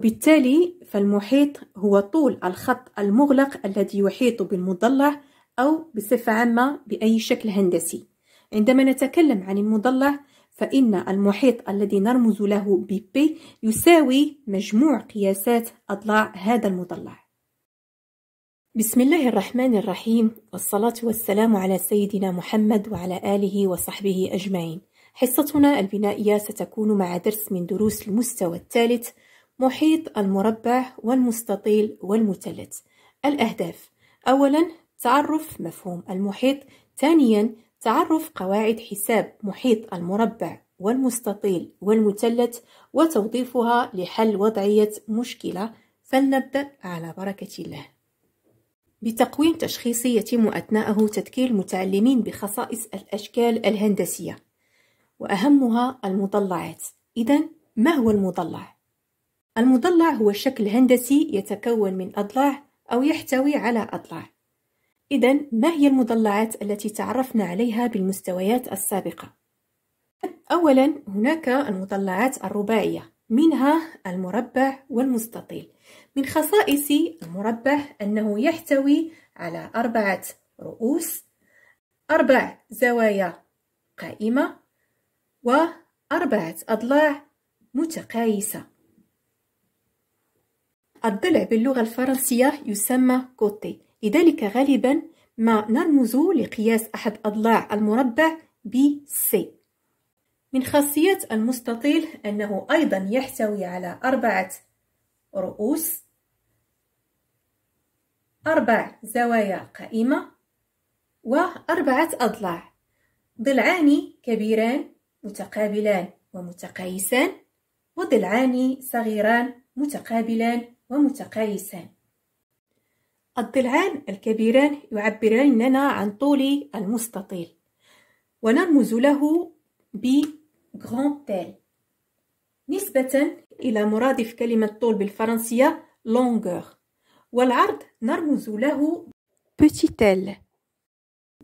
بالتالي فالمحيط هو طول الخط المغلق الذي يحيط بالمضلع أو بصفة عامة بأي شكل هندسي عندما نتكلم عن المضلع فإن المحيط الذي نرمز له ب P يساوي مجموع قياسات أضلاع هذا المضلع بسم الله الرحمن الرحيم والصلاة والسلام على سيدنا محمد وعلى آله وصحبه أجمعين حصتنا البنائية ستكون مع درس من دروس المستوى الثالث محيط المربع والمستطيل والمثلث الأهداف أولا تعرف مفهوم المحيط ثانيا تعرف قواعد حساب محيط المربع والمستطيل والمثلث وتوظيفها لحل وضعية مشكلة فلنبدأ على بركة الله بتقويم تشخيصي يتم أثناءه تذكير المتعلمين بخصائص الأشكال الهندسية وأهمها المضلعات إذا ما هو المضلع؟ المضلع هو شكل هندسي يتكون من أضلاع أو يحتوي على أضلاع إذا ما هي المضلعات التي تعرفنا عليها بالمستويات السابقة؟ أولا هناك المضلعات الرباعية منها المربع والمستطيل من خصائص المربع أنه يحتوي على أربعة رؤوس أربع زوايا قائمة وأربعة أضلاع متقايسة الضلع باللغة الفرنسية يسمى كوتي لذلك غالبا ما نرمز لقياس أحد أضلاع المربع ب سي من خاصيات المستطيل أنه أيضا يحتوي على أربعة رؤوس أربع زوايا قائمة وأربعة أضلاع ضلعان كبيران متقابلان ومتقايسان وضلعان صغيران متقابلان ومتقايسان الضلعان الكبيران يعبران لنا عن طول المستطيل ونرمز له ب grand نسبة إلى مرادف كلمة طول بالفرنسية longueur والعرض نرمز له petit تيل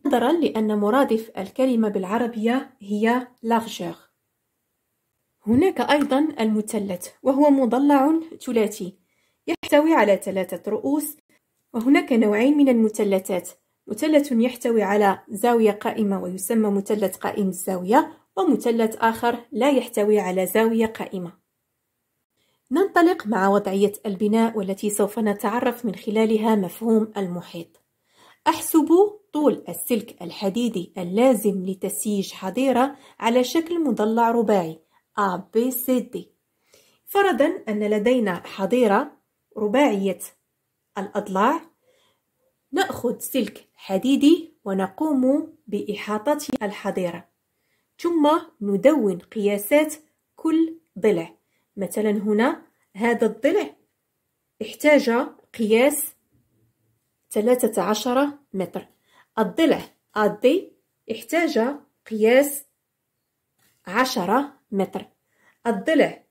نظرا لأن مرادف الكلمة بالعربية هي largeur هناك أيضا المثلث وهو مضلع ثلاثي يحتوي على ثلاثة رؤوس وهناك نوعين من المثلثات مثلث يحتوي على زاوية قائمة ويسمى مثلث قائم الزاوية ومثلث آخر لا يحتوي على زاوية قائمة ننطلق مع وضعية البناء والتي سوف نتعرف من خلالها مفهوم المحيط أحسب طول السلك الحديدي اللازم لتسييج حظيرة على شكل مضلع رباعي ABCD فرضا أن لدينا حظيرة رباعية الأضلاع نأخذ سلك حديدي ونقوم بإحاطة الحظيرة ثم ندون قياسات كل ضلع مثلا هنا هذا الضلع احتاج قياس 13 متر الضلع أدي احتاج قياس 10 متر الضلع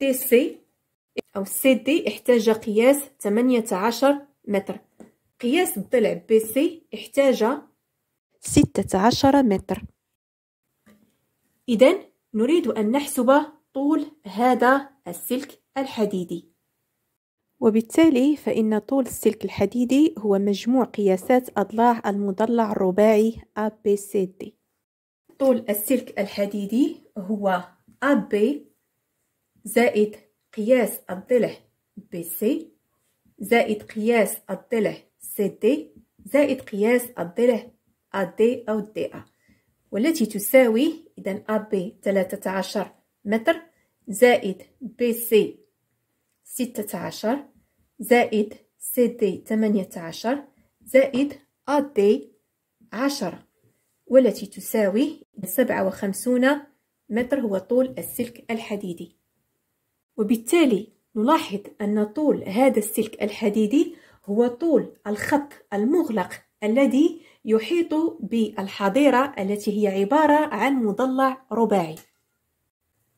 دي سي أو سي دي احتاج قياس 18 متر قياس الضلع بي سي احتاج 16 متر إذا نريد أن نحسب طول هذا السلك الحديدي وبالتالي فإن طول السلك الحديدي هو مجموع قياسات أضلاع المضلع الرباعي ABCD طول السلك الحديدي هو AB زائد قياس الضلع بي سي زائد قياس الضلع سي دي زائد قياس الضلع ا دي أو دي ا والتي تساوي إذا ا بي 13 متر زائد بي سي 16 زائد سي دي 18 زائد ا دي 10 والتي تساوي 57 متر هو طول السلك الحديدي وبالتالي نلاحظ أن طول هذا السلك الحديدي هو طول الخط المغلق الذي يحيط بالحظيرة التي هي عبارة عن مضلع رباعي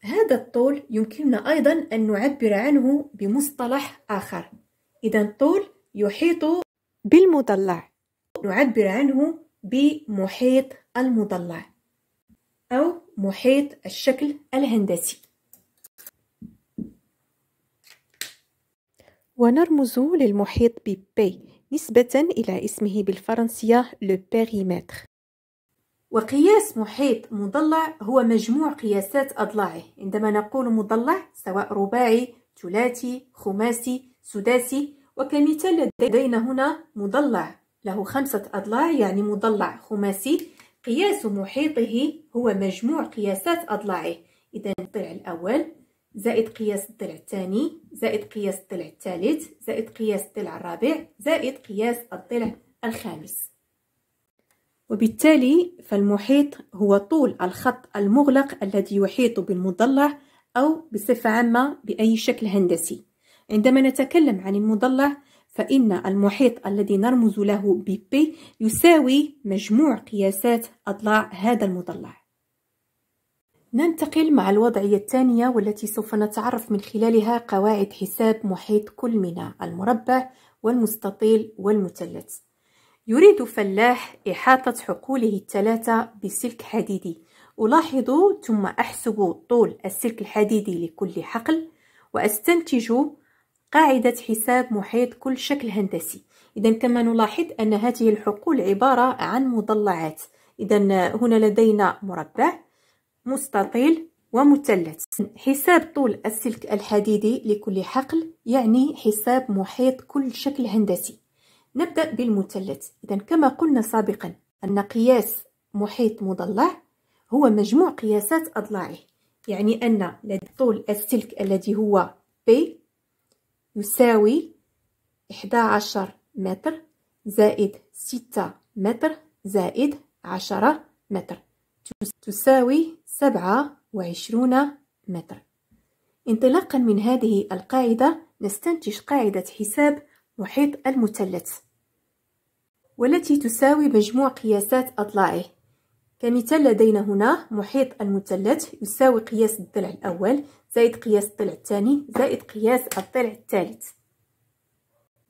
هذا الطول يمكننا أيضا أن نعبر عنه بمصطلح آخر إذا الطول يحيط بالمضلع نعبر عنه بمحيط المضلع أو محيط الشكل الهندسي ونرمز للمحيط ب بي نسبة إلى اسمه بالفرنسية لو بيريمتر وقياس محيط مضلع هو مجموع قياسات أضلاعه عندما نقول مضلع سواء رباعي ثلاثي خماسي سداسي وكمثال لدينا هنا مضلع له خمسة أضلاع يعني مضلع خماسي قياس محيطه هو مجموع قياسات أضلاعه إذا الضلع الأول زائد قياس الضلع الثاني زائد قياس الضلع الثالث زائد قياس الضلع الرابع زائد قياس الضلع الخامس وبالتالي فالمحيط هو طول الخط المغلق الذي يحيط بالمضلع أو بصفة عامة بأي شكل هندسي عندما نتكلم عن المضلع فإن المحيط الذي نرمز له ب P يساوي مجموع قياسات أضلاع هذا المضلع ننتقل مع الوضعية الثانية والتي سوف نتعرف من خلالها قواعد حساب محيط كل من المربع والمستطيل والمثلث يريد فلاح إحاطة حقوله الثلاثة بسلك حديدي ألاحظ ثم أحسب طول السلك الحديدي لكل حقل وأستنتج قاعدة حساب محيط كل شكل هندسي إذا كما نلاحظ أن هذه الحقول عبارة عن مضلعات إذا هنا لدينا مربع مستطيل ومثلث حساب طول السلك الحديدي لكل حقل يعني حساب محيط كل شكل هندسي نبدأ بالمثلث إذا كما قلنا سابقا أن قياس محيط مضلع هو مجموع قياسات أضلاعه يعني أن طول السلك الذي هو بي يساوي 11 متر زائد 6 متر زائد 10 متر تساوي سبعة وعشرون متر انطلاقا من هذه القاعدة نستنتج قاعدة حساب محيط المثلث والتي تساوي مجموع قياسات أضلاعه كمثال لدينا هنا محيط المثلث يساوي قياس الضلع الأول زائد قياس الضلع الثاني زائد قياس الضلع الثالث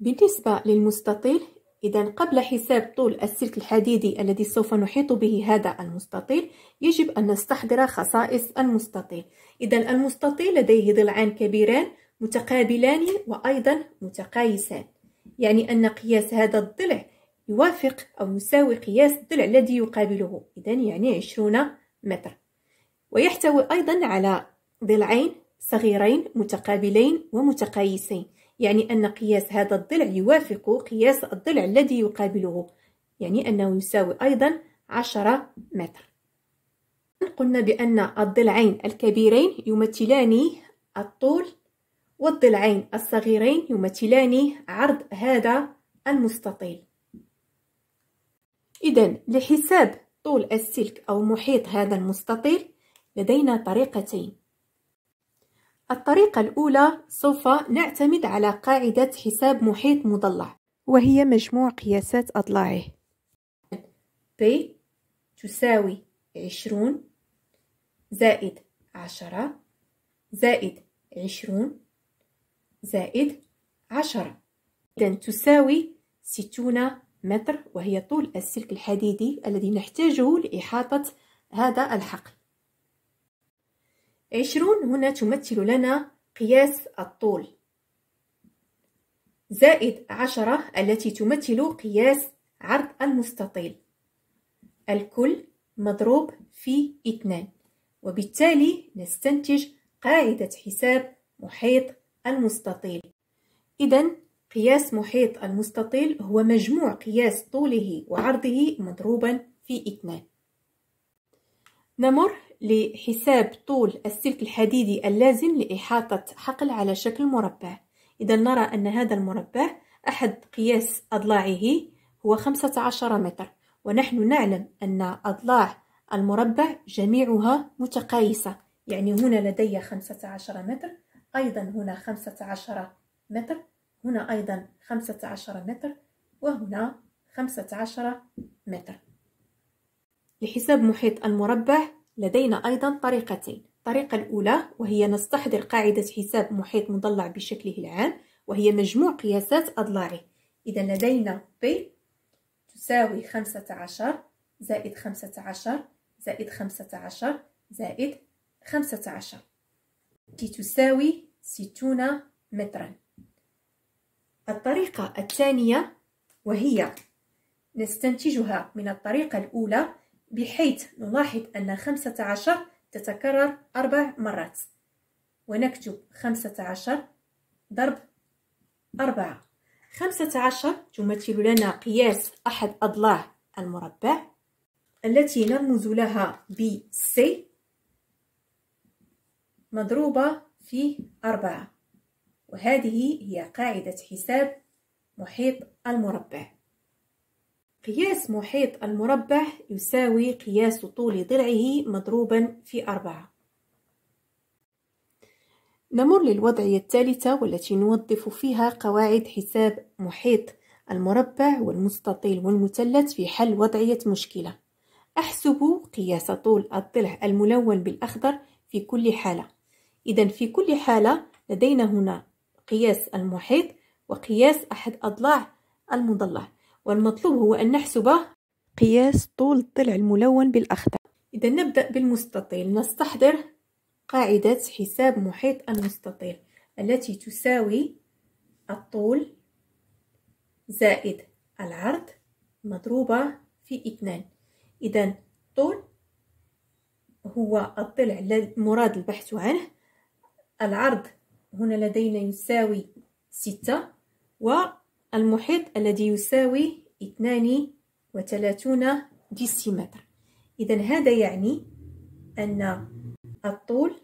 بالنسبة للمستطيل إذا قبل حساب طول السلك الحديدي الذي سوف نحيط به هذا المستطيل يجب أن نستحضر خصائص المستطيل إذا المستطيل لديه ضلعان كبيران متقابلان وأيضا متقايسان يعني أن قياس هذا الضلع يوافق أو يساوي قياس الضلع الذي يقابله إذا يعني 20 متر ويحتوي أيضا على ضلعين صغيرين متقابلين ومتقايسين يعني أن قياس هذا الضلع يوافق قياس الضلع الذي يقابله يعني أنه يساوي أيضا 10 متر قلنا بأن الضلعين الكبيرين يمثلان الطول والضلعين الصغيرين يمثلان عرض هذا المستطيل إذا لحساب طول السلك أو محيط هذا المستطيل لدينا طريقتين الطريقة الأولى سوف نعتمد على قاعدة حساب محيط مضلع وهي مجموع قياسات أضلاعه P تساوي 20 زائد 10 زائد 20 زائد 10 إذن تساوي 60 متر وهي طول السلك الحديدي الذي نحتاجه لإحاطة هذا الحقل عشرون هنا تمثل لنا قياس الطول زائد عشرة التي تمثل قياس عرض المستطيل الكل مضروب في اثنان وبالتالي نستنتج قاعدة حساب محيط المستطيل إذا قياس محيط المستطيل هو مجموع قياس طوله وعرضه مضروبا في اثنان نمر لحساب طول السلك الحديدي اللازم لإحاطة حقل على شكل مربع إذا نرى أن هذا المربع أحد قياس أضلاعه هو 15 متر ونحن نعلم أن أضلاع المربع جميعها متقايسة يعني هنا لدي 15 متر أيضا هنا 15 متر هنا أيضا 15 متر وهنا 15 متر لحساب محيط المربع لدينا أيضا طريقتين الطريقة الأولى وهي نستحضر قاعدة حساب محيط مضلع بشكله العام وهي مجموع قياسات أضلاعه إذا لدينا P تساوي 15 زائد 15 زائد 15 زائد 15 كي تساوي 60 مترا الطريقة الثانية وهي نستنتجها من الطريقة الأولى بحيث نلاحظ أن خمسة عشر تتكرر أربع مرات ونكتب خمسة عشر ضرب أربعة خمسة عشر تمثل لنا قياس أحد أضلاع المربع التي نرمز لها ب C مضروبة في أربعة وهذه هي قاعدة حساب محيط المربع قياس محيط المربع يساوي قياس طول ضلعه مضروبا في أربعة نمر للوضعية الثالثة والتي نوظف فيها قواعد حساب محيط المربع والمستطيل والمثلث في حل وضعية مشكلة أحسب قياس طول الضلع الملون بالأخضر في كل حالة إذا في كل حالة لدينا هنا قياس المحيط وقياس أحد أضلاع المضلع والمطلوب هو أن نحسب قياس طول الضلع الملون بالأخضر إذا نبدأ بالمستطيل نستحضر قاعدة حساب محيط المستطيل التي تساوي الطول زائد العرض مضروبة في اثنان إذا الطول هو الضلع المراد البحث عنه العرض هنا لدينا يساوي ستة و المحيط الذي يساوي 32 ديسيمتر إذا هذا يعني أن الطول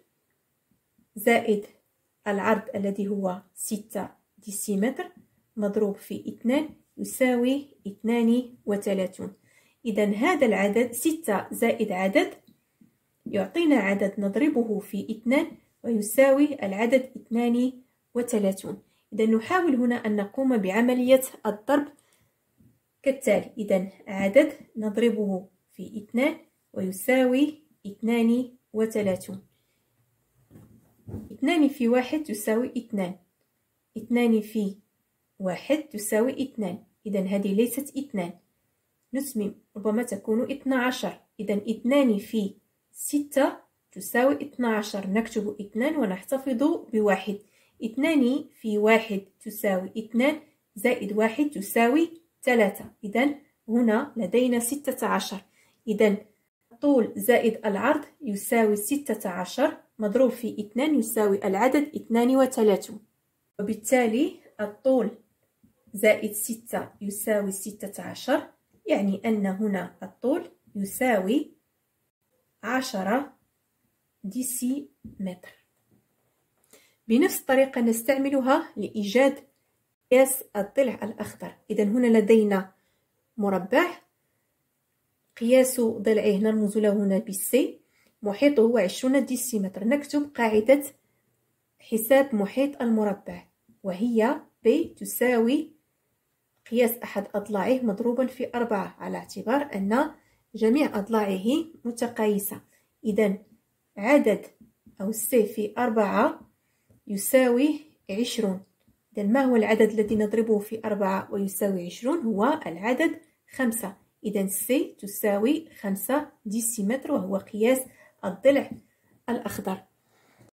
زائد العرض الذي هو 6 ديسيمتر مضروب في 2 يساوي 32 إذا هذا العدد 6 زائد عدد يعطينا عدد نضربه في 2 ويساوي العدد 32 إذا نحاول هنا أن نقوم بعملية الضرب كالتالي إذا عدد نضربه في اثنان ويساوي اثنان وثلاثون اثنان في واحد تساوي اثنان اثنان في واحد تساوي اثنان إذا هذه ليست اثنان نتمم ربما تكون اثنا عشر إذا اثنان في ستة تساوي اثنا عشر نكتب اثنان ونحتفظ بواحد اثنان في واحد تساوي اثنان زائد واحد تساوي 3 إذا هنا لدينا ستة عشر إذا الطول زائد العرض يساوي ستة عشر مضروب في اثنان يساوي العدد اثنان وبالتالي الطول زائد ستة يساوي ستة عشر يعني أن هنا الطول يساوي عشرة ديسي متر بنفس الطريقة نستعملها لإيجاد قياس الضلع الأخضر إذا هنا لدينا مربع قياس ضلعه نرمز له هنا بالسي محيطه هو 20 ديسيمتر نكتب قاعدة حساب محيط المربع وهي بي تساوي قياس أحد أضلاعه مضروبا في أربعة على اعتبار أن جميع أضلاعه متقايسة إذا عدد أو سي في أربعة يساوي عشرون إذا ما هو العدد الذي نضربه في أربعة ويساوي عشرون هو العدد خمسة إذا سي تساوي خمسة ديسيمتر وهو قياس الضلع الأخضر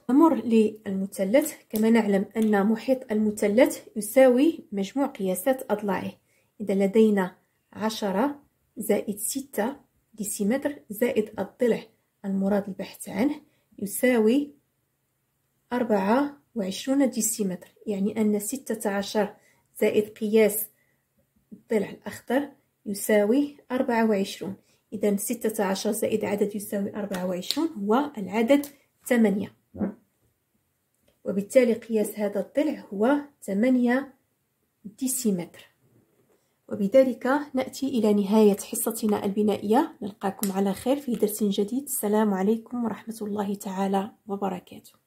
نمر للمثلث كما نعلم أن محيط المثلث يساوي مجموع قياسات أضلاعه إذا لدينا عشرة زائد ستة ديسيمتر زائد الضلع المراد البحث عنه يساوي أربعة وعشرون ديسيمتر يعني أن ستة عشر زائد قياس الضلع الأخضر يساوي أربعة وعشرون إذا ستة عشر زائد عدد يساوي أربعة وعشرون هو العدد ثمانية وبالتالي قياس هذا الضلع هو ثمانية ديسيمتر وبذلك نأتي إلى نهاية حصتنا البنائية نلقاكم على خير في درس جديد السلام عليكم ورحمة الله تعالى وبركاته